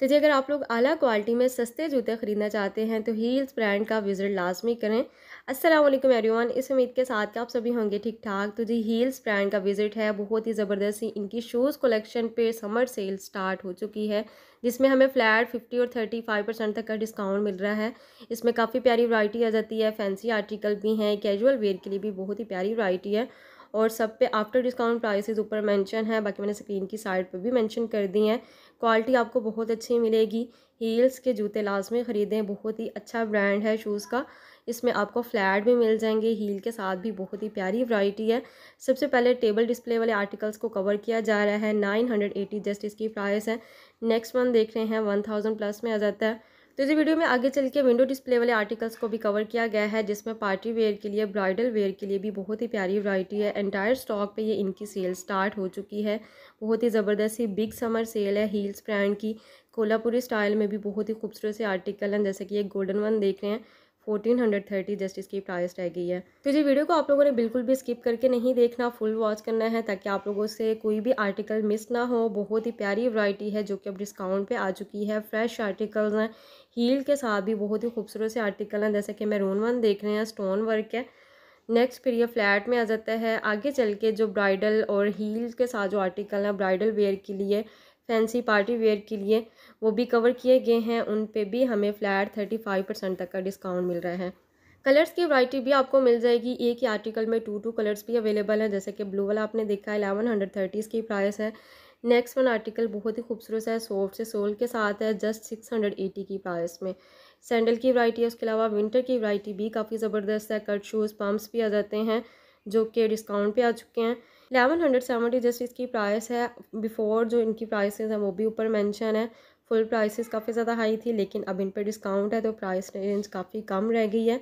तो जी अगर आप लोग आला क्वालिटी में सस्ते जूते ख़रीदना चाहते हैं तो हील्स ब्रांड का विज़िट लाजमी करें असलम एवरीवान इस उम्मीद के साथ के आप सभी होंगे ठीक ठाक तो जी हील्स ब्रांड का विज़िट है बहुत ही ज़बरदस्त इनकी शूज़ कलेक्शन पे समर सेल स्टार्ट हो चुकी है जिसमें हमें फ्लैट फिफ्टी और थर्टी फाइव परसेंट तक का डिस्काउंट मिल रहा है इसमें काफ़ी प्यारी वरायटी आ जाती है फैंसी आर्टिकल भी हैं कैजुअल वेयर के लिए भी बहुत ही प्यारी वरायटी है और सब पे आफ्टर डिस्काउंट प्राइसेस ऊपर मेंशन है बाकी मैंने स्क्रीन की साइड पर भी मेंशन कर दी हैं क्वालिटी आपको बहुत अच्छी मिलेगी हील्स के जूते लाजमी ख़रीदें बहुत ही अच्छा ब्रांड है शूज़ का इसमें आपको फ्लैट भी मिल जाएंगे हील के साथ भी बहुत ही प्यारी वैरायटी है सबसे पहले टेबल डिस्प्ले वाले आर्टिकल्स को कवर किया जा रहा है नाइन हंड्रेड एटी जस्ट इसकी प्राइस है नेक्स्ट मंथ देख रहे हैं वन थाउजेंड प्लस में आ जाता है तो इस वीडियो में आगे चल के विंडो डिस्प्ले वाले आर्टिकल्स को भी कवर किया गया है जिसमें पार्टी वेयर के लिए ब्राइडल वेयर के लिए भी बहुत ही प्यारी वरायटी है एंटायर स्टॉक पे ये इनकी सेल स्टार्ट हो चुकी है बहुत ही ज़बरदस्त ही बिग समर सेल है हील्स ब्रांड की कोल्हापुरी स्टाइल में भी बहुत ही खूबसूरत से आर्टिकल हैं जैसे कि ये गोल्डन वन देख रहे हैं फोर्टीन हंड्रेड थर्टी जस्ट इसकी प्राइस रह गई है तो ये वीडियो को आप लोगों ने बिल्कुल भी स्किप करके नहीं देखना फुल वॉच करना है ताकि आप लोगों से कोई भी आर्टिकल मिस ना हो बहुत ही प्यारी वरायटी है जो कि अब डिस्काउंट पर आ चुकी है फ्रेश आर्टिकल्स हैं हील के साथ भी बहुत ही खूबसूरत से आर्टिकल हैं जैसे कि मैरून वन देख रहे हैं स्टोन वर्क है नेक्स्ट फिर ये फ्लैट में आ जाता है आगे चल के जो ब्राइडल और हील के साथ जो आर्टिकल हैं ब्राइडल वेयर के लिए फैंसी पार्टी वेयर के लिए वो भी कवर किए गए हैं उन पे भी हमें फ्लैट थर्टी फाइव परसेंट तक का डिस्काउंट मिल रहा है कलर्स की वराइटी भी आपको मिल जाएगी एक ही आर्टिकल में टू टू कलर्स भी अवेलेबल हैं जैसे कि ब्लू वाला आपने देखा है एलेवन हंड्रेड थर्टी इसकी प्राइस है नेक्स्ट वन आर्टिकल बहुत ही खूबसूरत है सॉफ्ट से सोल के साथ है जस्ट सिक्स हंड्रेड एटी की प्राइस में सैंडल की वरायटी है उसके अलावा विंटर की वरायटी भी काफ़ी ज़बरदस्त है कट शूज़ पम्प्स भी आ जाते हैं जो कि डिस्काउंट पर आ चुके हैं एलेवन हंड्रेड सेवेंटी जस्ट इसकी प्राइस है बिफ़ोर जो इनकी प्राइसेस हैं वो भी ऊपर मेंशन है फुल प्राइसेस काफ़ी ज़्यादा हाई थी लेकिन अब इन पर डिस्काउंट है तो प्राइस रेंज काफ़ी कम रह गई है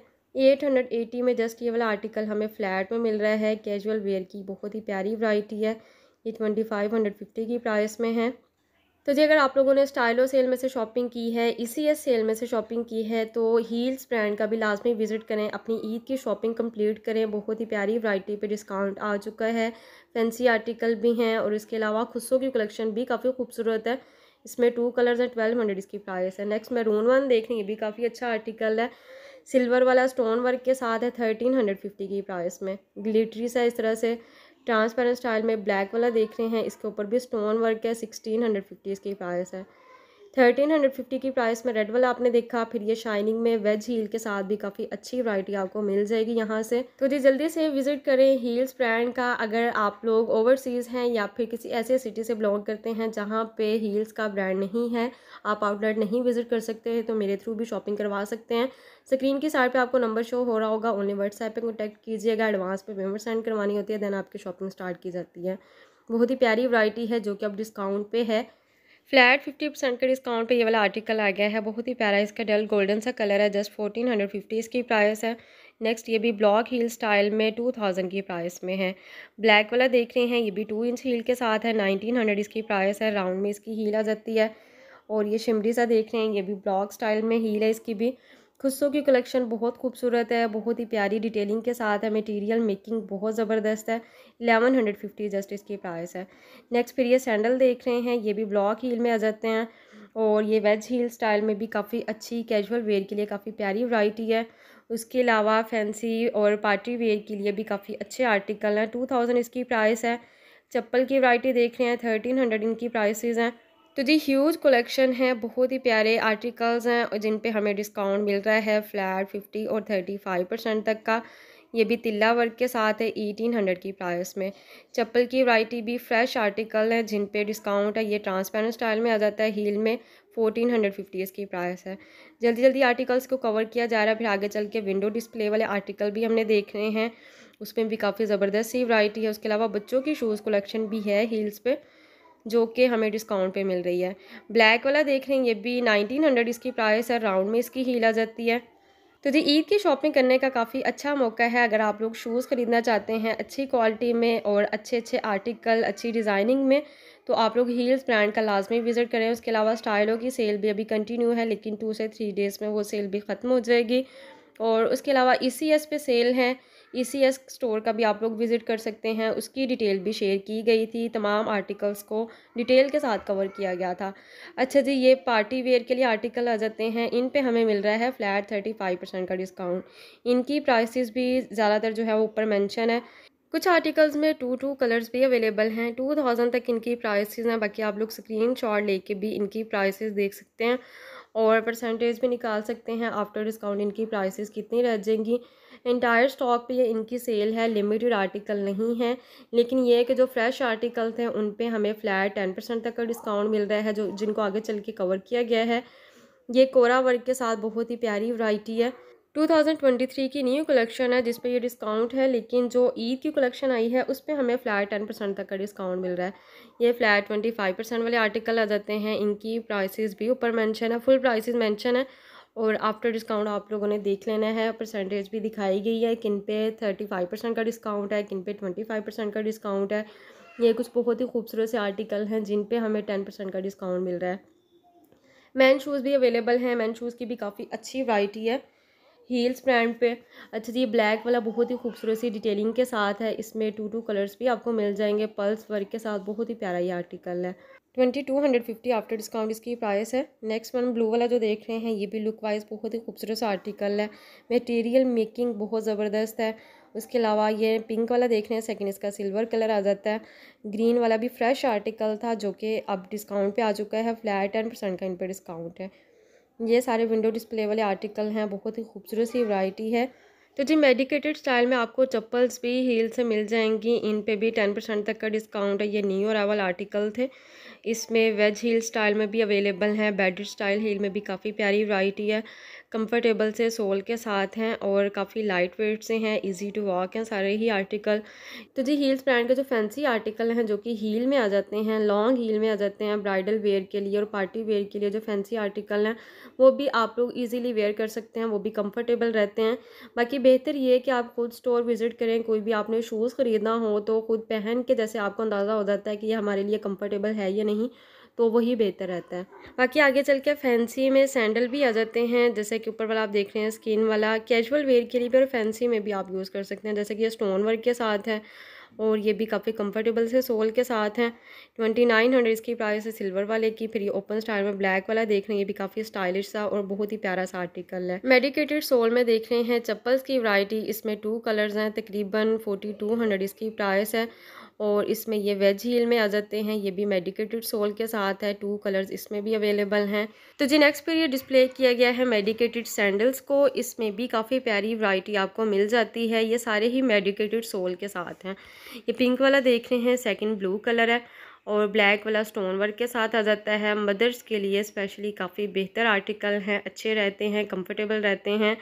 880 में जस्ट ये वाला आर्टिकल हमें फ्लैट में मिल रहा है कैजुअल वेयर की बहुत ही प्यारी वैरायटी है ये फिफ्टी की प्राइस में है तो जी अगर आप लोगों ने स्टाइलो सेल में से शॉपिंग की है एस सेल में से शॉपिंग की है तो हील्स ब्रांड का भी लाजमी विज़िट करें अपनी ईद की शॉपिंग कंप्लीट करें बहुत ही प्यारी वैरायटी पे डिस्काउंट आ चुका है फैंसी आर्टिकल भी हैं और इसके अलावा खुशों की कलेक्शन भी काफ़ी खूबसूरत है इसमें टू कलर्स है ट्वेल्व हंड्रेड इसकी प्राइस है नेक्स्ट मैरून वन देख रही भी काफ़ी अच्छा आर्टिकल है सिल्वर वाला स्टोन वर्क के साथ है थर्टीन हंड्रेड फिफ्टी की प्राइस में ग्लिटरीस है इस तरह से ट्रांसपेरेंट स्टाइल में ब्लैक वाला देख रहे हैं इसके ऊपर भी स्टोन वर्क है सिक्सटीन हंड्रेड फिफ्टी इसकी प्राइस है थर्टीन हंड्रेड फिफ्टी की प्राइस में रेड वाला आपने देखा फिर ये शाइनिंग में वेज हील के साथ भी काफ़ी अच्छी वरायटी आपको मिल जाएगी यहाँ से तो जी जल्दी से विजिट करें हील्स ब्रांड का अगर आप लोग ओवरसीज़ हैं या फिर किसी ऐसे सिटी से बिलोंग करते हैं जहाँ पे हील्स का ब्रांड नहीं है आप आउटलेट नहीं विजिट कर सकते हैं तो मेरे थ्रू भी शॉपिंग करवा सकते हैं स्क्रीन की साइड पे आपको नंबर शो हो रहा होगा ओनली व्हाट्सएप पे कॉन्टैक्ट कीजिएगा एडवांस पे पेमेंट सेंड करवानी होती है देन आपकी शॉपिंग स्टार्ट की जाती है बहुत ही प्यारी वरायटी है जो कि अब डिस्काउंट पे है फ्लैट फिफ्टी परसेंट के डिस्काउंट पे ये वाला आर्टिकल आ गया है बहुत ही प्यारा इसका डल गोल्डन सा कलर है जस्ट फोर्टीन हंड्रेड फिफ्टी इसकी प्राइस है नेक्स्ट ये भी ब्लॉक हील स्टाइल में टू थाउजेंड की प्राइस में है ब्लैक वाला देख रहे हैं ये भी टू इंच हील के साथ है नाइनटीन हंड्रेड इसकी प्राइस है राउंड में इसकी हील आ जाती है और ये शिमरी सा देख रहे हैं ये भी ब्लॉक स्टाइल में हील है इसकी भी खुशों की कलेक्शन बहुत खूबसूरत है बहुत ही प्यारी डिटेलिंग के साथ है मटेरियल मेकिंग बहुत ज़बरदस्त है एलेवन हंड्रेड फिफ्टी जस्ट इसकी प्राइस है नेक्स्ट फिर ये सैंडल देख रहे हैं ये भी ब्लॉक हील में आ जाते हैं और ये वेज हील स्टाइल में भी काफ़ी अच्छी कैजुअल वेयर के लिए काफ़ी प्यारी वराइटी है उसके अलावा फैंसी और पार्टी वेयर के लिए भी काफ़ी अच्छे आर्टिकल हैं टू थाउजेंड इसकी प्राइस है चप्पल की वराइटी देख रहे हैं थर्टीन हंड्रेड इनकी प्राइसेज हैं तो जी ह्यूज कलेक्शन है बहुत ही प्यारे आर्टिकल्स हैं और जिन पे हमें डिस्काउंट मिल रहा है फ्लैट फिफ्टी और थर्टी फाइव परसेंट तक का ये भी तिल्ला वर्क के साथ है एटीन हंड्रेड की प्राइस में चप्पल की वैरायटी भी फ्रेश आर्टिकल है जिन पे डिस्काउंट है ये ट्रांसपेरेंट स्टाइल में आ जाता है हील में फोर्टीन हंड्रेड फिफ्टी इसकी प्राइस है जल्दी जल्दी आर्टिकल्स को कवर किया जा रहा है फिर आगे चल के विंडो डिस्प्ले वाले आर्टिकल भी हमने देख रहे हैं उसमें भी काफ़ी ज़बरदस्त सी वैरायटी है उसके अलावा बच्चों की शूज़ कलेक्शन भी है हील्स पर जो कि हमें डिस्काउंट पे मिल रही है ब्लैक वाला देख रहे हैं ये भी नाइनटीन हंड्रेड इसकी प्राइस है राउंड में इसकी हील आ जाती है तो जी ईद की शॉपिंग करने का काफ़ी अच्छा मौका है अगर आप लोग शूज़ ख़रीदना चाहते हैं अच्छी क्वालिटी में और अच्छे अच्छे आर्टिकल अच्छी डिज़ाइनिंग में तो आप लोग हील्स ब्रांड का लाजमी विज़िट करें उसके अलावा स्टाइलों की सेल भी अभी कंटिन्यू है लेकिन टू से थ्री डेज़ में वो सेल भी ख़त्म हो जाएगी और उसके अलावा ई सी एस पे सेल हैं ई सी एस स्टोर का भी आप लोग विज़िट कर सकते हैं उसकी डिटेल भी शेयर की गई थी तमाम आर्टिकल्स को डिटेल के साथ कवर किया गया था अच्छा जी ये पार्टी वेयर के लिए आर्टिकल आ जाते हैं इन पे हमें मिल रहा है फ्लैट थर्टी फाइव परसेंट का डिस्काउंट इनकी प्राइसेस भी ज़्यादातर जो है वो ऊपर मैंशन है कुछ आर्टिकल्स में टू टू कलर्स भी अवेलेबल हैं टू थाउजेंड तक इनकी प्राइसेस हैं बाकी आप लोग स्क्रीन शॉट लेके भी इनकी प्राइसेस देख सकते हैं और परसेंटेज भी निकाल सकते हैं आफ्टर डिस्काउंट इनकी प्राइसेस कितनी रह जाएंगी इंटायर स्टॉक पे ये इनकी सेल है लिमिटेड आर्टिकल नहीं है लेकिन ये है कि जो फ्रेश आर्टिकल हैं उन पे हमें फ्लैट टेन परसेंट तक का डिस्काउंट मिल रहा है जो जिनको आगे चल के कवर किया गया है ये कोरा वर्क के साथ बहुत ही प्यारी वराइटी है 2023 की न्यू कलेक्शन है जिस पे ये डिस्काउंट है लेकिन जो ईद की कलेक्शन आई है उस पर हमें फ्लैट टेन परसेंट तक का डिस्काउंट मिल रहा है ये फ्लैट ट्वेंटी फाइव परसेंट वाले आर्टिकल आ जाते हैं इनकी प्राइसेस भी ऊपर मेंशन है फुल प्राइसेस मेंशन है और आफ्टर डिस्काउंट आप लोगों ने देख लेना है परसेंटेज भी दिखाई गई है किन पे थर्टी फाइव परसेंट का डिस्काउंट है किन पे ट्वेंटी फाइव परसेंट का डिस्काउंट है ये कुछ बहुत ही खूबसूरत से आर्टिकल हैं जिन पे हमें टेन परसेंट का डिस्काउंट मिल रहा है मैन शूज़ भी अवेलेबल हैं मैन शूज़ की भी काफ़ी अच्छी वराइटी है हील्स ब्रांड पे अच्छा जी ब्लैक वाला बहुत ही खूबसूरत सी डिटेलिंग के साथ है इसमें टू टू कलर्स भी आपको मिल जाएंगे पल्स वर्क के साथ बहुत ही प्यारा ये आर्टिकल है twenty two hundred fifty after discount इसकी प्राइस है नेक्स्ट वन ब्लू वाला जो देख रहे हैं ये भी लुक वाइज बहुत ही खूबसूरत सा आर्टिकल है मटेरियल मेकिंग बहुत ज़बरदस्त है उसके अलावा ये पिंक वाला देख रहे हैं सेकंड इसका सिल्वर कलर आ जाता है ग्रीन वाला भी फ्रेश आर्टिकल था जो कि अब डिस्काउंट पर आ चुका है फ्लैट टेन परसेंट का इन पर डिस्काउंट है ये सारे विंडो डिस्प्ले वाले आर्टिकल हैं बहुत ही खूबसूरत सी वाइटी है तो जी मेडिकेटेड स्टाइल में आपको चप्पल्स भी हील से मिल जाएंगी इन पे भी टेन परसेंट तक का डिस्काउंट है ये न्यू अरावल आर्टिकल थे इसमें वेज हील स्टाइल में भी अवेलेबल हैं बेड स्टाइल हील में भी काफ़ी प्यारी वाइटी है कंफर्टेबल से सोल के साथ हैं और काफ़ी लाइट वेट से हैं इजी टू वॉक हैं सारे ही आर्टिकल तो जी हील्स ब्रांड के जो फैंसी आर्टिकल हैं जो कि हील में आ जाते हैं लॉन्ग हील में आ जाते हैं ब्राइडल वेयर के लिए और पार्टी वेयर के लिए जो फैंसी आर्टिकल हैं वो भी आप लोग ईजीली वेयर कर सकते हैं वो भी कम्फर्टेबल रहते हैं बाकी बेहतर ये कि आप खुद स्टोर विज़िट करें कोई भी आपने शूज़ ख़रीदना हो तो खुद पहन के जैसे आपको अंदाज़ा हो जाता है कि ये हमारे लिए कम्फर्टेबल है या नहीं नहीं तो वही बेहतर रहता है बाकी आगे चल के फैंसी में सैंडल भी आ जाते हैं जैसे कि ऊपर वाला आप देख रहे हैं स्किन वाला कैजुअल वेयर के लिए भी और फैंसी में भी आप यूज़ कर सकते हैं जैसे कि ये स्टोन वर्क के साथ है और ये भी काफ़ी कंफर्टेबल से सोल के साथ हैं ट्वेंटी नाइन हंड्रेड इसकी प्राइस है सिल्वर वाले की फिर ये ओपन स्टाइल में ब्लैक वाला देख रहे हैं ये भी काफ़ी स्टाइलिश सा और बहुत ही प्यारा सा आर्टिकल है मेडिकेटेड सोल में देख रहे हैं चप्पल्स की वैरायटी इसमें टू कलर्स हैं तकरीबन फोर्टी टू हंड्रेड इसकी प्राइस है और इसमें ये वेज हील में आ जाते हैं ये भी मेडिकेटेड सोल के साथ है टू कलर्स इसमें भी अवेलेबल हैं तो जी नेक्स्ट पर ये डिस्प्ले किया गया है मेडिकेटेड सैंडल्स को इसमें भी काफ़ी प्यारी वरायटी आपको मिल जाती है ये सारे ही मेडिकेटेड सोल के साथ हैं ये पिंक वाला देख रहे हैं सेकेंड ब्लू कलर है और ब्लैक वाला स्टोन वर्क के साथ आ जाता है मदर्स के लिए स्पेशली काफ़ी बेहतर आर्टिकल हैं अच्छे रहते हैं कंफर्टेबल रहते हैं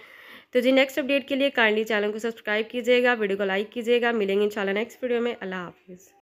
तो जी नेक्स्ट अपडेट के लिए काइंडली चैनल को सब्सक्राइब कीजिएगा वीडियो को लाइक कीजिएगा मिलेंगे इंशाल्लाह नेक्स्ट वीडियो में अल्लाह हाफिज़